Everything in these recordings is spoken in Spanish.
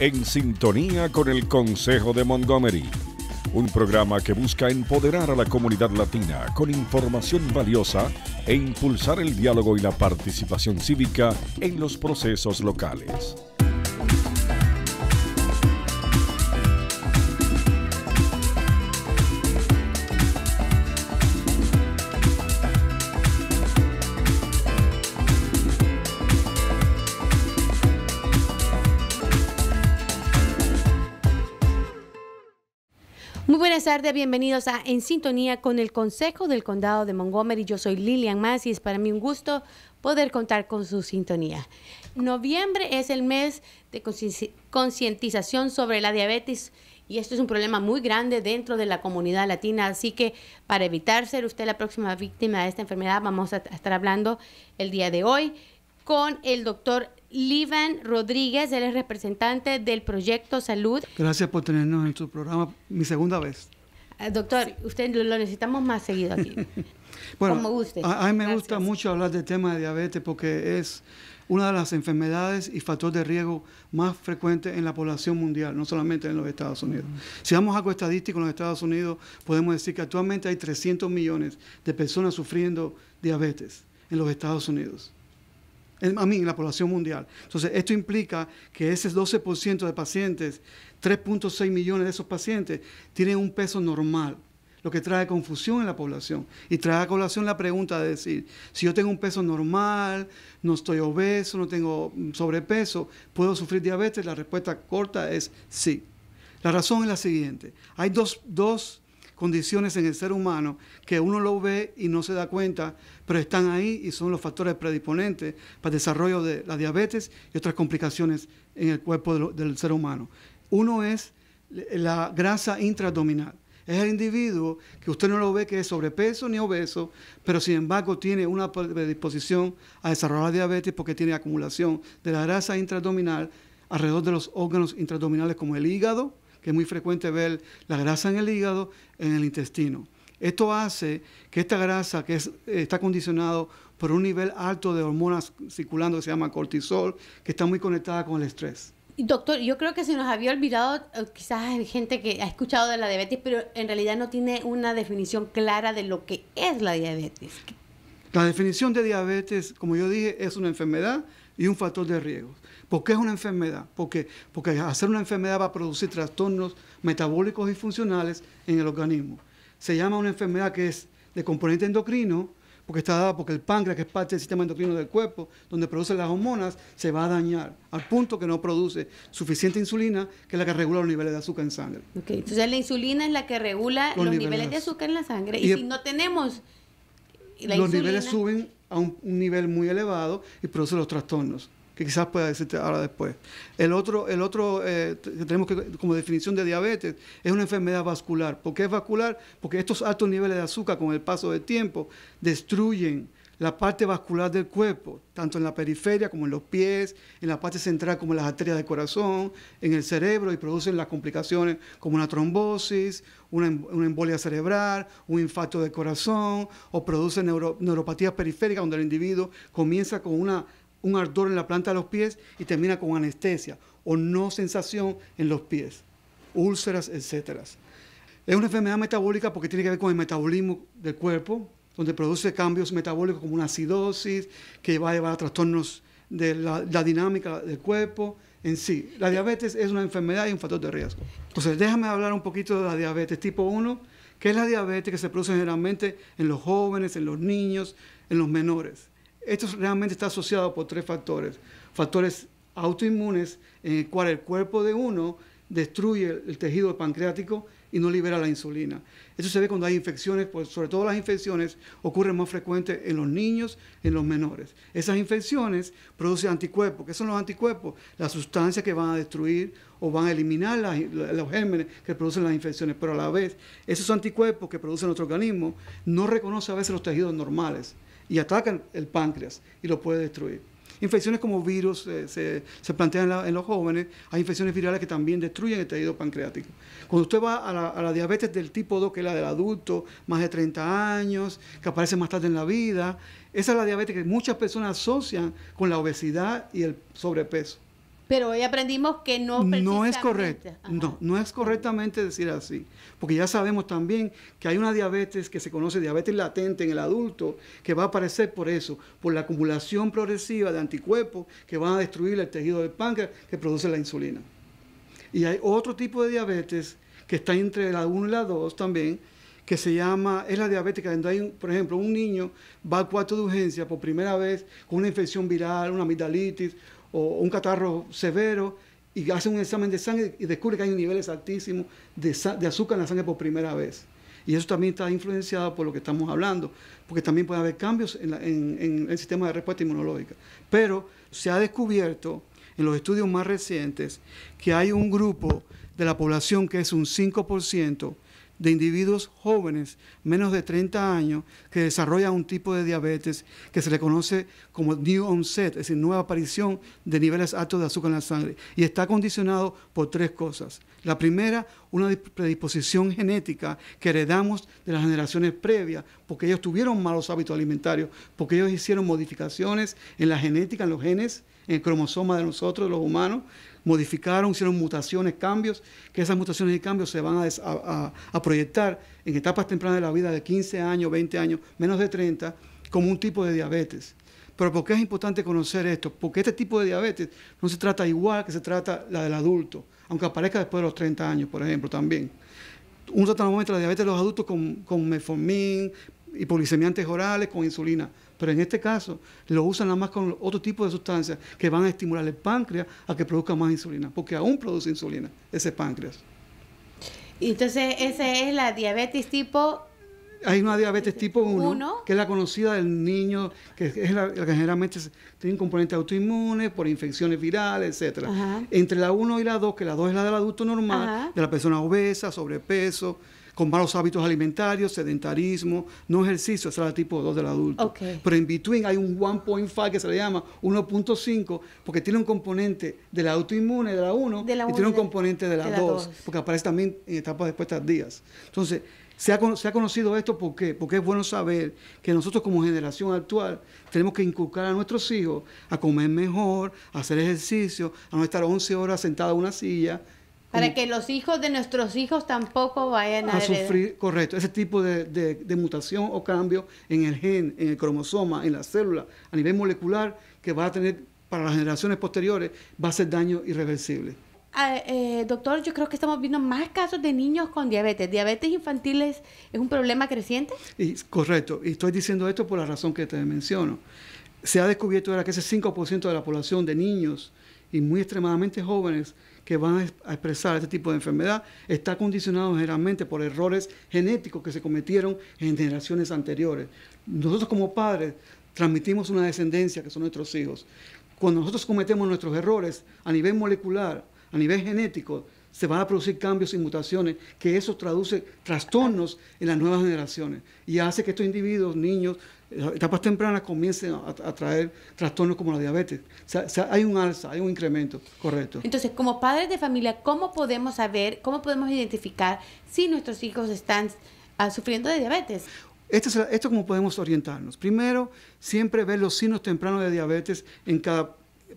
en sintonía con el Consejo de Montgomery, un programa que busca empoderar a la comunidad latina con información valiosa e impulsar el diálogo y la participación cívica en los procesos locales. Muy buenas tardes, bienvenidos a En Sintonía con el Consejo del Condado de Montgomery. Yo soy Lilian Más y es para mí un gusto poder contar con su sintonía. Noviembre es el mes de concientización sobre la diabetes y esto es un problema muy grande dentro de la comunidad latina, así que para evitar ser usted la próxima víctima de esta enfermedad, vamos a estar hablando el día de hoy con el doctor Livan Rodríguez, él es representante del proyecto Salud. Gracias por tenernos en su programa, mi segunda vez. Ah, doctor, usted lo necesitamos más seguido aquí. Como guste. A, mí me gusta mucho hablar del tema de diabetes porque es una de las enfermedades y factor de riesgo más frecuente en la población mundial, no solamente en los Estados Unidos. Si vamos Si vamos algo estadístico en los Estados Unidos, podemos decir que actualmente hay 300 millones de personas sufriendo diabetes en los Estados Unidos a mí, en la población mundial. Entonces, esto implica que ese 12% de pacientes, 3.6 millones de esos pacientes, tienen un peso normal, lo que trae confusión en la población. Y trae a población la pregunta de decir, si yo tengo un peso normal, no estoy obeso, no tengo mm, sobrepeso, ¿puedo sufrir diabetes? La respuesta corta es sí. La razón es la siguiente. Hay dos, dos condiciones en el ser humano que uno lo ve y no se da cuenta, pero están ahí y son los factores predisponentes para el desarrollo de la diabetes y otras complicaciones en el cuerpo del ser humano. Uno es la grasa intradominal. Es el individuo que usted no lo ve que es sobrepeso ni obeso, pero sin embargo tiene una predisposición a desarrollar diabetes porque tiene acumulación de la grasa intradominal alrededor de los órganos intradominales como el hígado, que es muy frecuente ver la grasa en el hígado, en el intestino. Esto hace que esta grasa, que está condicionado por un nivel alto de hormonas circulando que se llama cortisol, que está muy conectada con el estrés. Doctor, yo creo que se nos había olvidado, eh, quizás hay gente que ha escuchado de la diabetes, pero en realidad no tiene una definición clara de lo que es la diabetes. La definición de diabetes, como yo dije, es una enfermedad y un factor de riesgo. ¿Por qué es una enfermedad? Porque, hacer una enfermedad va a producir trastornos metabólicos y funcionales en el organismo. Se llama una enfermedad que es de componente endocrino, porque está dada porque el páncreas, que es parte del sistema endocrino del cuerpo, donde produce las hormonas, se va a dañar, al punto que no produce suficiente insulina, que es la que regula los niveles de azúcar en sangre. Entonces la insulina es la que regula los, niveles, de azúcar en la sangre. Y, si no tenemos la los niveles suben a un, un nivel muy elevado y produce los trastornos que quizás pueda decirte ahora después. El otro, el otro eh, que tenemos que, como definición de diabetes es una enfermedad vascular. ¿Por qué es vascular? Porque estos altos niveles de azúcar con el paso del tiempo destruyen la parte vascular del cuerpo, tanto en la periferia como en los pies, en la parte central como en las arterias del corazón, en el cerebro y producen las complicaciones como una trombosis, una, em, embolia cerebral, un infarto del corazón o producen neuropatías periféricas donde el individuo comienza con una un ardor en la planta de los pies y termina con anestesia o no sensación en los pies, úlceras, etc. Es una enfermedad metabólica porque tiene que ver con el metabolismo del cuerpo, donde produce cambios metabólicos como una acidosis que va a llevar a trastornos de la, la dinámica del cuerpo en sí. La diabetes es una enfermedad y un factor de riesgo. Entonces, déjame hablar un poquito de la diabetes tipo 1, que es la diabetes que se produce generalmente en los jóvenes, en los niños, en los menores. Esto realmente está asociado por tres factores. Factores autoinmunes, en el cual el cuerpo de uno destruye el tejido pancreático y no libera la insulina. Eso se ve cuando hay infecciones, pues, sobre todo las infecciones ocurren más frecuentes en los niños, en los menores. Esas infecciones producen anticuerpos. ¿Qué son los anticuerpos? Las sustancias que van a destruir o van a eliminar los gérmenes que producen las infecciones, pero a la vez esos anticuerpos que produce nuestro organismo no reconoce a veces los tejidos normales y atacan el páncreas y lo puede destruir. Infecciones como virus eh, se, plantean en, los jóvenes, hay infecciones virales que también destruyen el tejido pancreático. Cuando usted va a la, a la, diabetes del tipo 2, que es la del adulto, más de 30 años, que aparece más tarde en la vida, esa es la diabetes que muchas personas asocian con la obesidad y el sobrepeso. Pero hoy aprendimos que no No es correcto. No, no es correctamente decir así. Porque ya sabemos también que hay una diabetes que se conoce diabetes latente en el adulto, que va a aparecer por eso, por la acumulación progresiva de anticuerpos que van a destruir el tejido del páncreas que produce la insulina. Y hay otro tipo de diabetes que está entre la 1 y la 2 también, que se llama, es la diabética, donde hay, por ejemplo, un niño va al cuarto de urgencia por primera vez con una infección viral, una amigdalitis, o un catarro severo y hace un examen de sangre y descubre que hay niveles altísimos de, de azúcar en la sangre por primera vez. Y eso también está influenciado por lo que estamos hablando, porque también puede haber cambios en, en el sistema de respuesta inmunológica. Pero se ha descubierto en los estudios más recientes que hay un grupo de la población que es un 5% de individuos jóvenes, menos de 30 años, que desarrollan un tipo de diabetes que se le conoce como new onset, es decir, nueva aparición de niveles altos de azúcar en la sangre. Y está condicionado por tres cosas. La primera, una predisposición genética que heredamos de las generaciones previas, porque ellos tuvieron malos hábitos alimentarios, porque ellos hicieron modificaciones en la genética, en los genes, en el cromosoma de nosotros, los humanos, modificaron, hicieron mutaciones, cambios, que esas mutaciones y cambios se van a, proyectar en etapas tempranas de la vida de 15 años, 20 años, menos de 30, como un tipo de diabetes. Pero ¿por qué es importante conocer esto? Porque este tipo de diabetes no se trata igual que se trata la del adulto, aunque aparezca después de los 30 años, por ejemplo, también. Un tratamiento de la diabetes de los adultos con, con y polisemiantes orales, con insulina. Pero en este caso lo usan nada más con otro tipo de sustancias que van a estimular el páncreas a que produzca más insulina, porque aún produce insulina ese páncreas. Y entonces esa es la diabetes tipo... Hay una diabetes tipo 1, que es la conocida del niño, que es la, que generalmente tiene un componente autoinmune por infecciones virales, etc. Entre la 1 y la 2, que la 2 es la del adulto normal, de la persona obesa, sobrepeso, con malos hábitos alimentarios, sedentarismo, no ejercicio, esa es la tipo 2 del adulto. Pero en between hay un 1.5 que se le llama 1.5 porque tiene un componente de la autoinmune de la 1 y tiene un componente de la, 2, porque aparece también en etapas después días. Entonces, se ha, se ha, conocido esto ¿por porque es bueno saber que nosotros como generación actual tenemos que inculcar a nuestros hijos a comer mejor, a hacer ejercicio, a no estar 11 horas sentada en una silla, para que los hijos de nuestros hijos tampoco vayan a, a sufrir, correcto, ese tipo de, mutación o cambio en el gen, en el cromosoma, en la célula, a nivel molecular, que va a tener para las generaciones posteriores, va a ser daño irreversible. Ah, eh, doctor, yo creo que estamos viendo más casos de niños con diabetes. ¿Diabetes infantil es, un problema creciente? Y, correcto, y estoy diciendo esto por la razón que te menciono. Se ha descubierto ahora que ese 5% de la población de niños y muy extremadamente jóvenes que van a expresar este tipo de enfermedad está condicionado generalmente por errores genéticos que se cometieron en generaciones anteriores. Nosotros como padres transmitimos una descendencia que son nuestros hijos. Cuando nosotros cometemos nuestros errores a nivel molecular, a nivel genético, se van a producir cambios y mutaciones, que eso traduce trastornos en las nuevas generaciones y hace que estos individuos, niños, etapas tempranas comiencen a, traer trastornos como la diabetes. O sea, hay un alza, hay un incremento, correcto. Entonces, como padres de familia, ¿cómo podemos saber, cómo podemos identificar si nuestros hijos están ah, sufriendo de diabetes? Esto, es, esto cómo podemos orientarnos. Primero, siempre ver los signos tempranos de diabetes en cada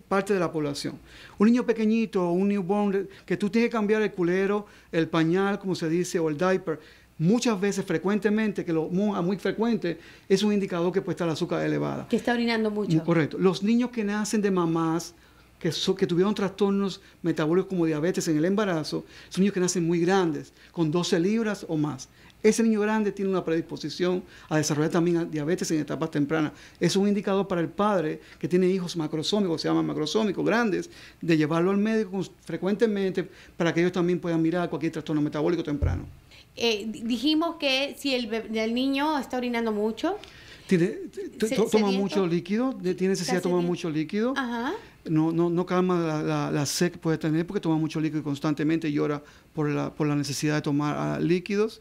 parte de la población. Un niño pequeñito, un newborn, que tú tienes que cambiar el culero, el pañal, como se dice, o el diaper, muchas veces, frecuentemente, que lo muy frecuente, es un indicador que puede estar el azúcar elevada. Que está orinando mucho. Mm, correcto. Los niños que nacen de mamás que, que tuvieron trastornos metabólicos como diabetes en el embarazo, son niños que nacen muy grandes, con 12 libras o más. Ese niño grande tiene una predisposición a desarrollar también diabetes en etapas tempranas. Es un indicador para el padre que tiene hijos macrosómicos, se llaman macrosómicos grandes, de llevarlo al médico frecuentemente para que ellos también puedan mirar cualquier trastorno metabólico temprano. Eh, dijimos que si el, niño está orinando mucho. Tiene, toma mucho líquido, tiene necesidad de tomar mucho líquido. No, no, calma la, la, sed que puede tener porque toma mucho líquido constantemente, y llora por la, por la necesidad de tomar ah, líquidos.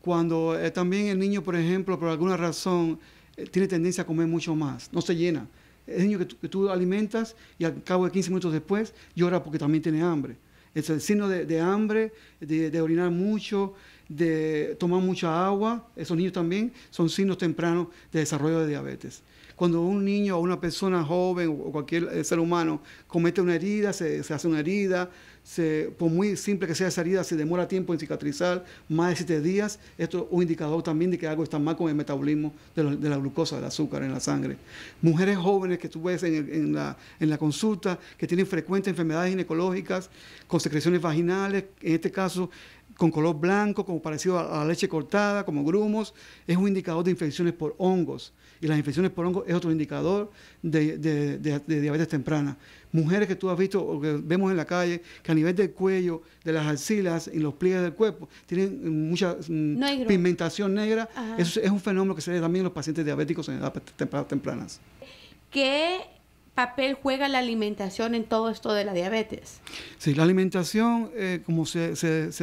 Cuando eh, también el niño, por ejemplo, por alguna razón, eh, tiene tendencia a comer mucho más, no se llena. El niño que, tú alimentas y al cabo de 15 minutos después llora porque también tiene hambre. Es el signo de, hambre, de orinar mucho, de tomar mucha agua, esos niños también son signos tempranos de desarrollo de diabetes. Cuando un niño o una persona joven o cualquier eh, ser humano comete una herida, se, hace una herida, por muy simple que sea esa herida, se demora tiempo en cicatrizar, más de siete días, esto es un indicador también de que algo está mal con el metabolismo de, la glucosa, del azúcar en la sangre. Mujeres jóvenes que tú ves en, en, la, en la consulta, que tienen frecuentes enfermedades ginecológicas, con secreciones vaginales, en este caso con color blanco, como parecido a, la leche cortada, como grumos, es un indicador de infecciones por hongos. Y las infecciones por hongos es otro indicador de, diabetes temprana. Mujeres que tú has visto o que vemos en la calle, que a nivel del cuello, de las axilas y los pliegues del cuerpo, tienen mucha mm, pigmentación negra. Eso es un fenómeno que se ve también en los pacientes diabéticos en edades tempranas. ¿Qué papel juega la alimentación en todo esto de la diabetes? Sí, la alimentación, eh, como se,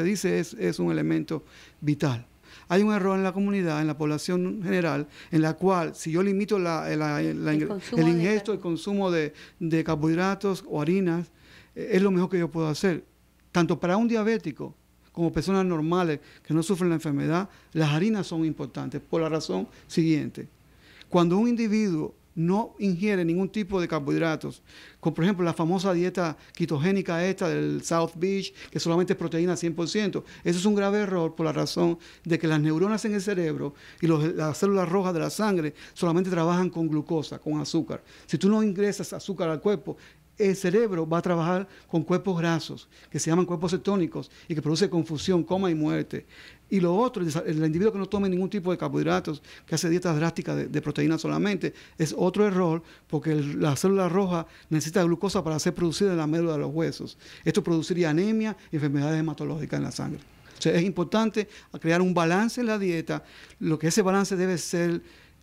dice, es, es, un elemento vital. Hay un error en la comunidad, en la población general, en la cual si yo limito eh, el, ingesto, el consumo de, carbohidratos o harinas, eh, es lo mejor que yo puedo hacer. Tanto para un diabético como personas normales que no sufren la enfermedad, las harinas son importantes por la razón siguiente. Cuando un individuo no ingiere ningún tipo de carbohidratos, como por ejemplo la famosa dieta quitogénica esta del South Beach, que solamente es proteína 100%, eso es un grave error por la razón de que las neuronas en el cerebro y las células rojas de la sangre solamente trabajan con glucosa, con azúcar. Si tú no ingresas azúcar al cuerpo, el cerebro va a trabajar con cuerpos grasos, que se llaman cuerpos cetónicos y que produce confusión, coma y muerte. Y lo otro, el individuo que no tome ningún tipo de carbohidratos, que hace dietas drásticas de, proteína solamente, es otro error porque la célula roja necesita glucosa para ser producida en la médula de los huesos. Esto produciría anemia y enfermedades hematológicas en la sangre. O sea, es importante crear un balance en la dieta. Lo que ese balance debe ser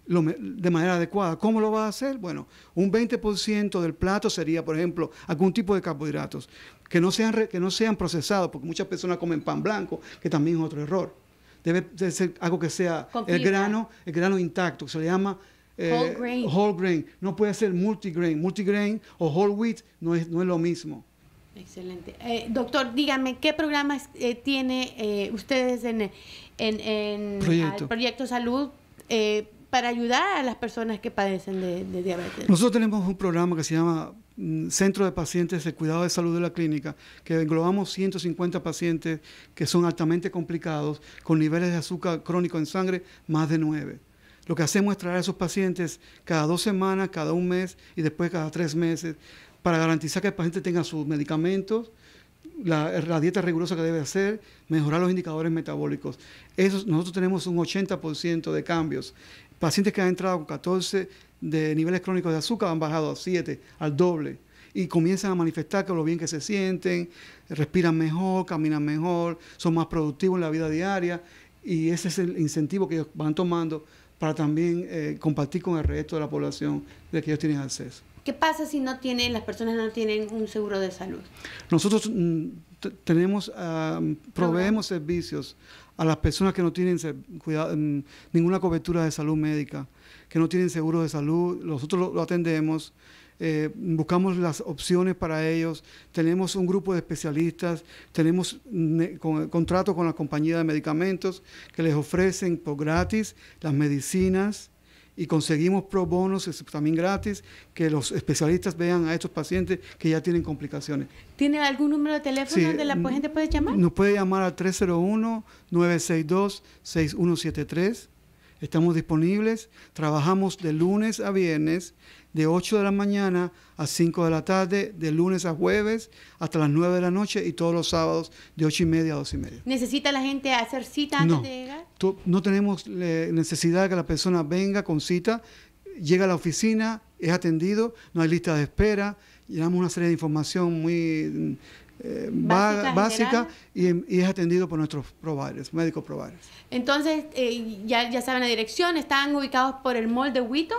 de manera adecuada. ¿Cómo lo va a hacer? Bueno, un 20% del plato sería, por ejemplo, algún tipo de carbohidratos que no sean, que no sean procesados, porque muchas personas comen pan blanco, que también es otro error. Debe, ser algo que sea el grano, el grano intacto, que se le llama eh, whole, grain. whole, grain. No puede ser multigrain. Multigrain o whole wheat no es, no es lo mismo. Excelente. Eh, doctor, dígame, ¿qué programas eh, tiene ustedes en, en, en proyecto. proyecto Salud? para ayudar a las personas que padecen de, diabetes? Nosotros tenemos un programa que se llama mm, Centro de Pacientes de Cuidado de Salud de la Clínica, que englobamos 150 pacientes que son altamente complicados, con niveles de azúcar crónico en sangre más de 9. Lo que hacemos es traer a esos pacientes cada dos semanas, cada un mes y después cada tres meses, para garantizar que el paciente tenga sus medicamentos, la, dieta rigurosa que debe hacer, mejorar los indicadores metabólicos. nosotros tenemos un 80% de cambios. Pacientes que han entrado con 14 de niveles crónicos de azúcar han bajado a 7, al doble. Y comienzan a manifestar que lo bien que se sienten, respiran mejor, caminan mejor, son más productivos en la vida diaria. Y ese es el incentivo que ellos van tomando para también eh, compartir con el resto de la población de que ellos tienen acceso. ¿Qué pasa si no tienen, las personas no tienen un seguro de salud? Nosotros mm, tenemos, ah, proveemos servicios a las personas que no tienen mm, ninguna cobertura de salud médica, que no tienen seguro de salud, nosotros lo, atendemos. Eh, buscamos las opciones para ellos, tenemos un grupo de especialistas, tenemos contrato con la compañía de medicamentos que les ofrecen por gratis las medicinas, y conseguimos pro bonos también gratis, que los especialistas vean a estos pacientes que ya tienen complicaciones. ¿Tiene algún número de teléfono donde la mm, gente puede llamar? Nos puede llamar al 301-962-6173. Estamos disponibles, trabajamos de lunes a viernes, de 8 de la mañana a 5 de la tarde, de lunes a jueves hasta las 9 de la noche y todos los sábados de 8 y media a 2 y media. ¿Necesita la gente hacer cita antes no, de llegar? No tenemos necesidad de que la persona venga con cita, llega a la oficina, es atendido, no hay lista de espera, llenamos una serie de información muy eh, básica, y, es atendido por nuestros probadores médicos probadores Entonces, eh, ya, ya saben la dirección, están ubicados por el mall de Wheaton,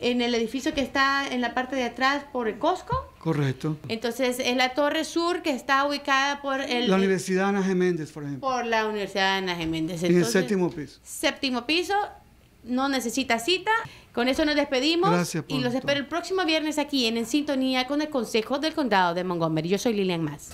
en el edificio que está en la parte de atrás por el Costco. Correcto. Entonces, es la Torre Sur que está ubicada por el... La Universidad Ana Geméndez, por ejemplo. Por la Universidad Ana Geméndez. en el séptimo piso. Séptimo piso no necesita cita. Con eso nos despedimos y los espero el próximo viernes aquí en Sintonía con el Consejo del Condado de Montgomery. Yo soy Lilian Más.